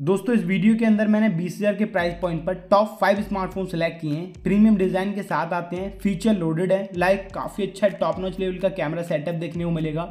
दोस्तों इस वीडियो के अंदर मैंने 20,000 के प्राइस पॉइंट पर टॉप फाइव स्मार्टफोन सेलेक्ट किए हैं प्रीमियम डिजाइन के साथ आते हैं फीचर लोडेड है लाइक काफ़ी अच्छा टॉप नॉच लेवल का कैमरा सेटअप देखने को मिलेगा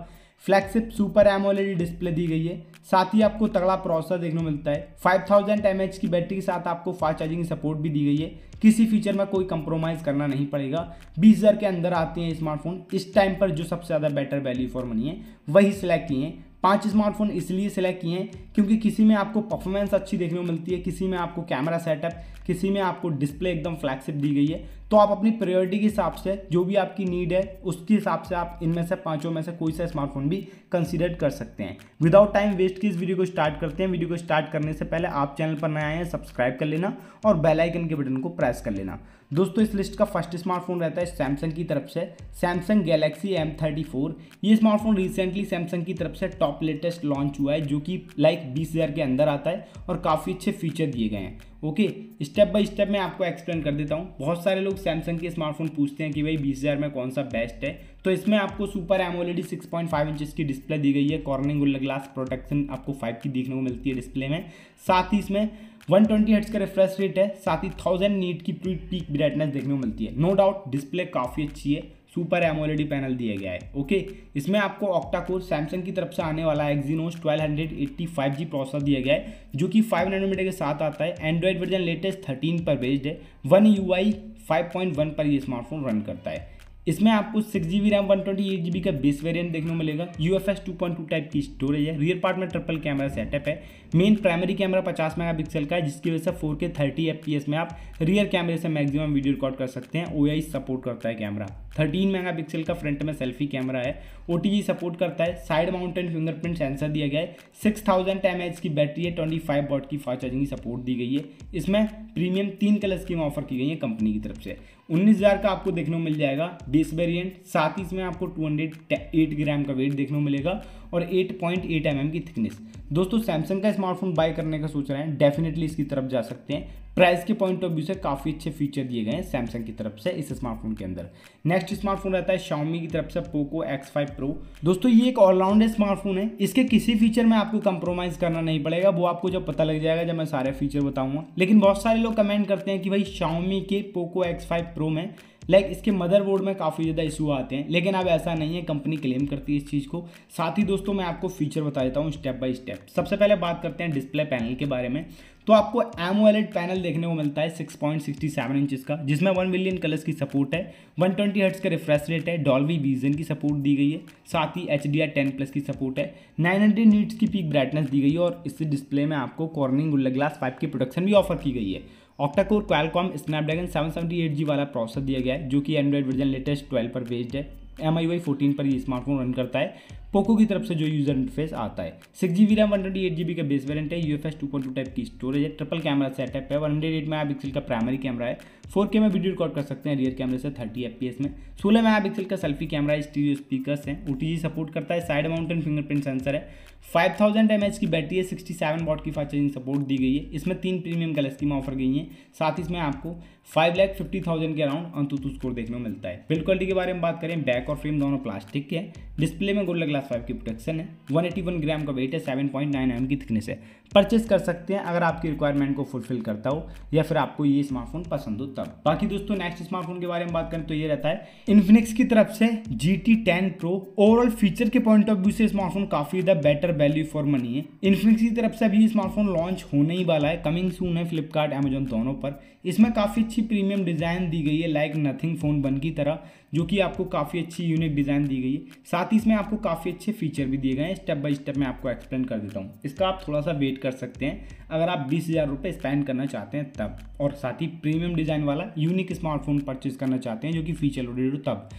फ्लैगशिप सुपर एमोलेड डिस्प्ले दी गई है साथ ही आपको तगड़ा प्रोसेसर देखने को मिलता है 5000 थाउजेंड की बैटरी के साथ आपको फास्ट चार्जिंग सपोर्ट भी दी गई है किसी फीचर में कोई कंप्रोमाइज़ करना नहीं पड़ेगा 20000 के अंदर आते हैं स्मार्टफोन इस टाइम पर जो सबसे ज़्यादा बेटर वैल्यू फॉर मनी है वही सिलेक्ट किए हैं पांच स्मार्टफोन इसलिए सिलेक्ट किए हैं क्योंकि किसी में आपको परफॉर्मेंस अच्छी देखने को मिलती है किसी में आपको कैमरा सेटअप किसी में आपको डिस्प्ले एकदम फ्लैगशिप दी गई है तो आप अपनी प्रायोरिटी के हिसाब से जो भी आपकी नीड है उसके हिसाब से आप इनमें से पांचों में से कोई सा स्मार्टफोन भी कंसीडर कर सकते हैं विदाउट टाइम वेस्ट की इस वीडियो को स्टार्ट करते हैं वीडियो को स्टार्ट करने से पहले आप चैनल पर नए आए हैं सब्सक्राइब कर लेना और बेलाइकन के बटन को प्रेस कर लेना दोस्तों इस लिस्ट का फर्स्ट स्मार्टफोन रहता है सैमसंग की तरफ से Samsung Galaxy M thirty four ये स्मार्टफोन रिसेंटली सैमसंग की तरफ से टॉप लेटेस्ट लॉन्च हुआ है जो कि लाइक बीस हज़ार के अंदर आता है और काफ़ी अच्छे फीचर दिए गए हैं ओके स्टेप बाय स्टेप मैं आपको एक्सप्लेन कर देता हूँ बहुत सारे लोग सैमसंग के स्मार्टफोन पूछते हैं कि भाई बीस हज़ार में कौन सा बेस्ट है तो इसमें आपको सुपर एमोलेडी 6.5 पॉइंट इंचेस की डिस्प्ले दी गई है कॉर्निंग गुल्ला ग्लास प्रोटेक्शन आपको 5 की देखने को मिलती है डिस्प्ले में साथ ही इसमें 120 ट्वेंटी का रिफ्रेश रेट है साथ ही थाउजेंड नीट की पीक ब्राइटनेस देखने को मिलती है नो डाउट डिस्प्ले काफ़ी अच्छी है सुपर एमोलेडी पैनल दिया गया है ओके इसमें आपको ऑक्टा कोर सैमसंग की तरफ से आने वाला एट्टी एक्जीनोस 1285G प्रोसेसर दिया गया है जो कि 5 नैनोमीटर के साथ आता है एंड्रॉयड वर्जन लेटेस्ट 13 पर बेस्ड है वन यू आई पर ये स्मार्टफोन रन करता है इसमें आपको six G B RAM one twenty eight G B का बेस वेरियंट देखने को मिलेगा U F S two point two type की स्टोरेज है रियर पार्ट में ट्रिपल कैमरा सेटअप है मेन प्राइमरी कैमरा पचास मेगा पिक्सल का है जिसकी वजह से four K thirty F P S में आप रियर कैमरे से मैक्सिमम वीडियो रिकॉर्ड कर सकते हैं ओ आई सपोर्ट करता है कैमरा थर्टीन मेगा पिक्सल का फ्रंट में सेल्फी कैमरा है ओ टी जी सपोर्ट करता है साइड माउंटेन फिंगरप्रिंट सेंसर दिया गया है सिक्स थाउजेंड एम एच की बैटरी है ट्वेंटी फाइव वॉट की फास्ट चार्जिंग की सपोर्ट दी गई है इसमें प्रीमियम तीन कलर स्कीम ऑफर की गई है कंपनी की तरफ से उन्नीस हज़ार का आपको देखने को मिल जाएगा बेस वेरिएंट साथ ही इसमें आपको टू हंड्रेड एट ग्राम का वेट देखने को मिलेगा और eight point eight M M की थिकनेस दोस्तों सैमसंग का स्मार्टफोन बाय करने का सोच रहे हैं डेफिनेटली इसकी तरफ जा सकते हैं प्राइस के पॉइंट ऑफ व्यू से काफ़ी अच्छे फीचर दिए गए हैं सैमसंग की तरफ से इस स्मार्टफोन के अंदर नेक्स्ट स्मार्टफोन रहता है शाओमी की तरफ से पोको एक्स फाइव प्रो दोस्तों ये एक ऑलराउंड स्मार्टफोन है इसके किसी फीचर में आपको कंप्रोमाइज़ करना नहीं पड़ेगा वो आपको जब पता लग जाएगा जब मैं सारे फीचर बताऊंगा लेकिन बहुत सारे लोग कमेंट करते हैं कि भाई शाओमी के पोको एक्स फाइव प्रो में लाइक इसके मदरबोर्ड में काफ़ी ज़्यादा इशू आते हैं लेकिन अब ऐसा नहीं है कंपनी क्लेम करती है इस चीज़ को साथ ही दोस्तों मैं आपको फीचर बता देता हूँ स्टेप बाय स्टेप सबसे पहले बात करते हैं डिस्प्ले पैनल के बारे में तो आपको एमोलेड पैनल देखने को मिलता है 6.67 इंच का जिसमें वन मिलियन कलर्स की सपोर्ट है 120 ट्वेंटी हर्ट्स का रिफ्रेश रेट है डॉल्वी विजन की सपोर्ट दी गई है साथ ही H D R ten plus की सपोर्ट है 900 हंड्रेड नीट्स की पीक ब्राइटनेस दी गई है और इस डिस्प्ले में आपको कॉर्निंग गुल्ला ग्लास पाइप की प्रोडक्शन भी ऑफर की गई है octacore Qualcomm Snapdragon seven seventy eight G वाला प्रोसेसर दिया गया है जो कि एंड्रॉइड वर्जन लेटेस्ट ट्वेल्व पर बेस्ड है एम आई वाई फोर्टीन पर ये स्मार्टफोन रन करता है पोको की तरफ से जो यूजर इंटरफेस आता है six G B RAM one twenty eight G B का बेस वेरियंट है U F S two point two type की स्टोरेज है ट्रिपल कैमरा सेटअप है one hundred eight megapixel का प्राइमरी कैमरा है four K में video record कर सकते हैं रियर कैमरे से थर्टी एफ पी एस में सोलह मेगा पिक्सल का सेल्फी कैमरा है स्टीरियो स्पीकर्स हैं ओ टी जी सपोर्ट करता है साइड माउंटेन फिंगरप्रिंट सेंसर है फाइव थाउजेंड एम एच की बैटरी है सिक्सटी सेवन वॉट की फास्ट चार्जिंग सपोर्ट दी गई है इसमें तीन प्रीमियम कलर स्कीम ऑफर गई है साथ ही इसमें आपको फाइव लैख फिफ्टी थाउजेंड के अराउंड अंतुतु स्कोर देखने को मिलता है बिल्ड क्वालिटी के बारे में बात करें बैक और फ्रेम दोनों प्लास्टिक के हैं डिस्प्ले में गोल्ड क्लास फाइव की प्रोटेक्शन है वन एटी वन ग्राम का वेट है सेवन पॉइंट नाइन एम की थिकनेस है परचेस कर सकते हैं अगर आपकी रिक्वायरमेंट को फुलफिल करता हो या फिर आपको ये स्मार्टफोन पसंद हो तब बाकी दोस्तों नेक्स्ट स्मार्टफोन के बारे में बात करें तो ये रहता है इन्फिनिक्स की तरफ से G T ten pro overall feature के पॉइंट ऑफ व्यू से स्मार्टफोन काफ़ी ज़्यादा बेटर वैल्यू फॉर मनी है इन्फिनिक्स की तरफ से अभी स्मार्टफोन लॉन्च होने ही वाला है कमिंग सून है फ्लिपकार्ट अमेजोन दोनों पर इसमें काफ़ी अच्छी प्रीमियम डिज़ाइन दी गई है लाइक नथिंग फ़ोन बन की तरह जो कि आपको काफ़ी अच्छी यूनिक डिज़ाइन दी गई है साथ ही इसमें आपको काफ़ी काफ़ी अच्छे फीचर भी दिए गए हैं स्टेप बाय स्टेप मैं आपको एक्सप्लेन कर देता हूँ इसका आप थोड़ा सा वेट कर सकते हैं अगर आप बीस हज़ार रुपये स्पेंड करना चाहते हैं तब और साथ ही प्रीमियम डिज़ाइन वाला यूनिक स्मार्टफोन परचेज करना चाहते हैं जो कि फीचर लोडेड हो तब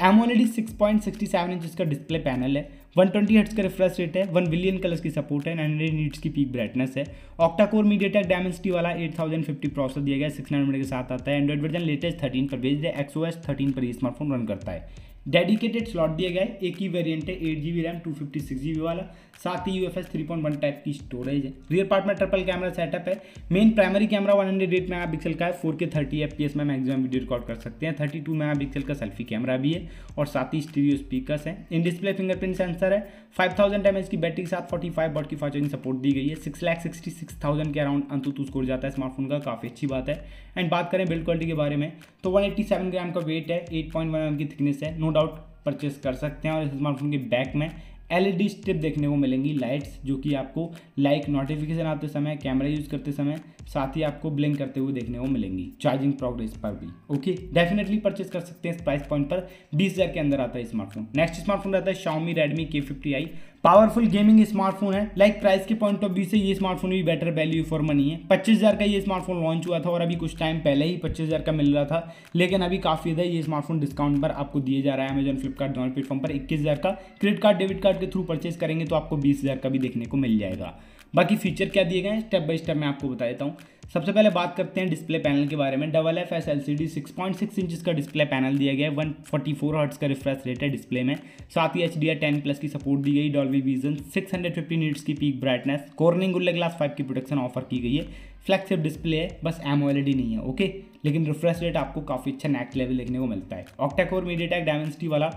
M on AMOLED six point sixty seven inch का डिस्प्ले पैनल है वन ट्वेंटी हर्ट्स का रिफ्रेश रेट है वन बिलियन कलर्स की सपोर्ट है नाइन हंड्रेड नीट्स की पीक ब्राइटनेस है ऑक्टाकोर मीडिया टेक डायमेंसिटी वाला एट थाउजेंड फिफ्टी प्रोसेसर दिया गया सिक्स नाइन के साथ आता है एंड्रॉइड वर्जन लेटेस्ट थर्टीन पर भेज दिया एक्सओ एस थर्टीन पर ये स्मार्टफोन रन करता है डेडिकेटेड स्लॉट दिए गए एक ही वेरिएंट है eight G B RAM two fifty six G B वाला साथ ही U F S three point one type की स्टोरेज है रियर पार्ट में ट्रिपल कैमरा सेटअप है main primary camera one hundred eight megapixel का है four K thirty F P S में मैक्सिमम वीडियो रिकॉर्ड कर सकते हैं थर्टी टू मेगा पिक्सल का सेल्फी कैमरा भी है और साथ ही स्टीरियो स्पीकर्स है इन डिस्प्ले फिंगरप्रिंट सेंसर है फाइव थाउजेंड एम एच की बैटरी के साथ फोर्टी फाइव बॉट की फास्ट चार्जिंग सपोर्ट दी गई है six lakh sixty six thousand के अराउंड अंतुतु स्कोर जाता है स्मार्टफोन का काफ़ी अच्छी बात है एंड बात करें बिल्ड क्वालिटी के बारे में तो वन एट्टी सेवन ग्राम का वेट है एट पॉइंट वन एम की थिकनेस है नो डाउट परचेस कर सकते हैं और इस स्मार्टफोन के बैक में एल ई स्ट्रिप देखने को मिलेंगी लाइट्स जो कि आपको लाइक नोटिफिकेशन आते समय कैमरा यूज़ करते समय साथ ही आपको ब्लिंक करते हुए देखने को मिलेंगी चार्जिंग प्रोग्रेस पर भी ओके डेफिनेटली परचेस कर सकते हैं इस प्राइस पॉइंट पर बीस हज़ार के अंदर आता है स्मार्टफोन नेक्स्ट स्मार्टफोन रहता है Xiaomi Redmi K fifty I powerful gaming smartphone है लाइक like प्राइस के पॉइंट ऑफ व्यू से ये स्मार्टफोन भी बेटर वैल्यू फॉर मनी है पच्चीस हज़ार का ये स्मार्टफोन लॉन्च हुआ था और अभी कुछ टाइम पहले ही पच्चीस हज़ार का मिल रहा था लेकिन अभी काफ़ी ज़्यादा ये स्मार्टफोन डिस्काउंट पर आपको दिए जा रहा है अमेजन फ्लिपकार्ट दोनों प्लेटफॉर्म पर इक्कीस हज़ार का क्रेडिट कार्ड डेबिट कार्ड के थ्रू परचेज करेंगे तो आपको बीस हज़ार का भी देखने को मिल जाएगा बाकी फीचर क्या दिए गए हैं स्टेप बाय स्टेप मैं आपको बता देता हूँ सबसे पहले बात करते हैं डिस्प्ले पैनल के बारे में double F S L C D six point six inch का डिस्प्ले पैनल दिया गया है वन फोर्टी फोर हर्ट्स का रिफ्रेश रेट है डिस्प्ले में साथ ही H D R ten plus की सपोर्ट दी गई Dolby vision six hundred fifty nits की peak brightness Corning Gorilla glass five की प्रोडक्शन ऑफर की गई है फ्लैक्सिब डिस्प्ले है बस एम नहीं है ओके लेकिन रिफ्रेश रेट आपको काफ़ी अच्छा नेक्स्ट लेवल देखने को मिलता है ऑक्टाकोर मीडिया टेक डायमेंसिटी वाला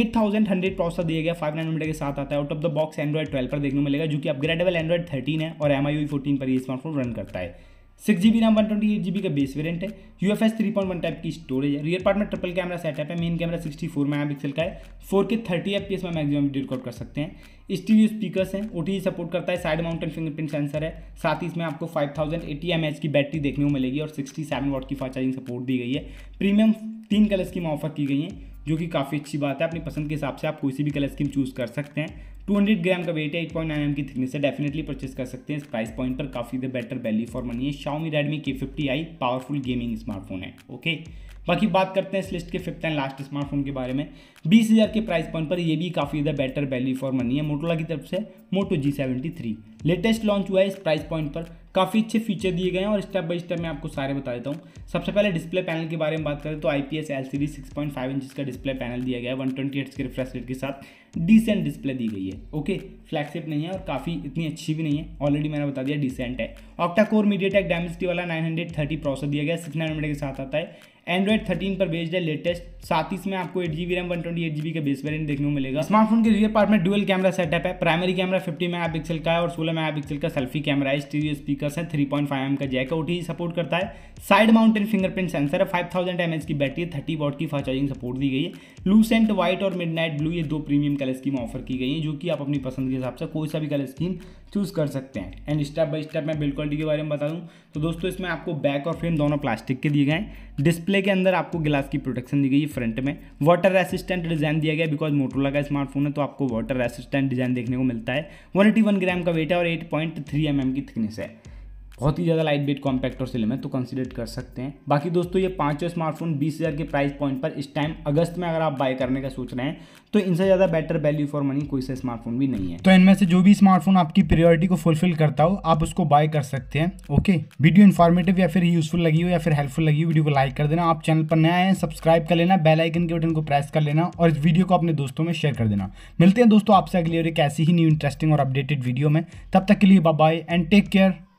एट थाउजेंड हंड्रेड प्रोसेसर दिया गया फाइव नाइन के साथ आता है out of the box Android 12 पर देखने को मिलेगा जो कि अपग्रेडेबल एंड्रॉइड थर्टीन है और एम आई फोर्टीन पर ये स्मार्टफोन रन करता है six G B RAM one twenty eight G B का बेस वेरियंट है U F S three point one type की स्टोरेज है रियर पार्ट में ट्रिपल कैमरा सेटअप है main camera sixty four megapixel का है four K thirty F P S में maximum video record कर सकते हैं स्टीरियो स्पीकर्स हैं ओ टी सपोर्ट करता है साइड माउंटेन फिंगरप्रिंट सेंसर है साथ ही इसमें आपको five thousand eighty M H की बैटरी देखने को मिलेगी और सिक्सटी सेवन वॉट की फास्ट चार्जिंग सपोर्ट दी गई है प्रीमियम तीन कलर्स की ऑफर की गई हैं जो कि काफ़ी अच्छी बात है अपनी पसंद के हिसाब से आप कोई सी भी कलर स्कीम चूज़ कर सकते हैं 200 ग्राम का वेट है 8.9 एम की थिकनेस है डेफिनेटली परचेस कर सकते हैं इस प्राइस पॉइंट पर काफ़ी the better value for money है Xiaomi Redmi K fifty I powerful gaming smartphone है ओके बाकी बात करते हैं इस लिस्ट के फिफ्थ एंड लास्ट स्मार्टफोन के बारे में बीस हज़ार के प्राइस पॉइंट पर ये भी काफ़ी ज़्यादा बेटर वैल्यू फॉर मनी है मोटोला की तरफ से Moto G seventy three latest launch हुआ है इस प्राइस पॉइंट पर काफ़ी अच्छे फीचर दिए गए हैं और स्टेप बाय स्टेप मैं आपको सारे बता देता हूँ सबसे पहले डिस्प्ले पैनल के बारे में बात करें तो I P S L C D six point five inch का डिस्प्ले पैनल दिया गया है वन ट्वेंटी एट्स के रिफ्रेश रेट के साथ डिसेंट डिस्प्ले दी गई है ओके फ्लैगशिप नहीं है और काफ़ी इतनी अच्छी भी नहीं है ऑलरेडी मैंने बता दिया डिसेंट है octa core MediaTek Dimensity वाला नाइन हंड्रेड थर्टी प्रोसेसर दिया गया सिक्स नाइन हंड्रेड के साथ आता है एंड्रॉइड थर्टीन पर बेस्ड है लेटेस्ट साथ ही इसमें आपको eight B RAM one twenty eight B का बेस वेरियंट देखने को मिलेगा स्मार्टफोन के रियर पार्ट में डुअल कैमरा सेटअप है primary camera fifty megapixel का है और सोलह मेगा पिक्सल का सेल्फी कैमरा है स्टीरियो स्पीकर्स है थ्री पॉइंट फाइव एम का जैक ओटी सपोर्ट करता है साइड माउंटेन फिंगरप्रिंट सेंसर है फाइव थाउजेंड एम एच की बैटरी थर्टी वॉट की फास्ट चार्जिंग सपोर्ट दी गई है लूसेंट व्हाइट और नाइट ब्लू ये दो प्रीमियम कलर स्कीम ऑफर की गई है जो कि आप अपनी पसंद के हिसाब से कोई सा भी कलर स्कीम चूज़ कर सकते हैं एंड स्टेप बाई स्टेप मैं बिल्कुल क्वालिटी के बारे में बता दूँ तो दोस्तों इसमें आपको बैक और फ्रेम दोनों प्लास्टिक के दिए गए हैं डिस्प्ले डिस्प्ले के अंदर आपको ग्लास की प्रोटेक्शन दी गई है फ्रंट में वाटर रेसिस्टेंट डिज़ाइन दिया गया बिकॉज मोटोला का स्मार्टफोन है तो आपको वाटर रेसिस्टेंट डिज़ाइन देखने को मिलता है वन ग्राम का वेट है और एट पॉइंट mm की थिकनेस है बहुत ही ज़्यादा लाइट वेट कॉम्पैक्ट और स्लिम है तो कंसिडर कर सकते हैं बाकी दोस्तों ये पांचों स्मार्टफोन बीस हज़ार के प्राइस पॉइंट पर इस टाइम अगस्त में अगर आप बाय करने का सोच रहे हैं तो इनसे ज़्यादा बेटर वैल्यू फॉर मनी कोई सा स्मार्टफोन भी नहीं है तो इनमें से जो भी स्मार्टफोन आपकी प्रियोरिटी को फुलफिल करता हो आप उसको बाय कर सकते हैं ओके वीडियो इन्फॉर्मेटिव या फिर यूजफुल लगी हो या फिर हेल्पफुल लगी हो वीडियो को लाइक कर देना आप चैनल पर नया आए सब्सक्राइब कर लेना बेल आइकन के बटन को प्रेस कर लेना और इस वीडियो को अपने दोस्तों में शेयर कर देना मिलते हैं दोस्तों आपसे अगले और एक ऐसी ही न्यू इंटरेस्टिंग और अपडेटेड वीडियो में तब तक के लिए bye bye and take care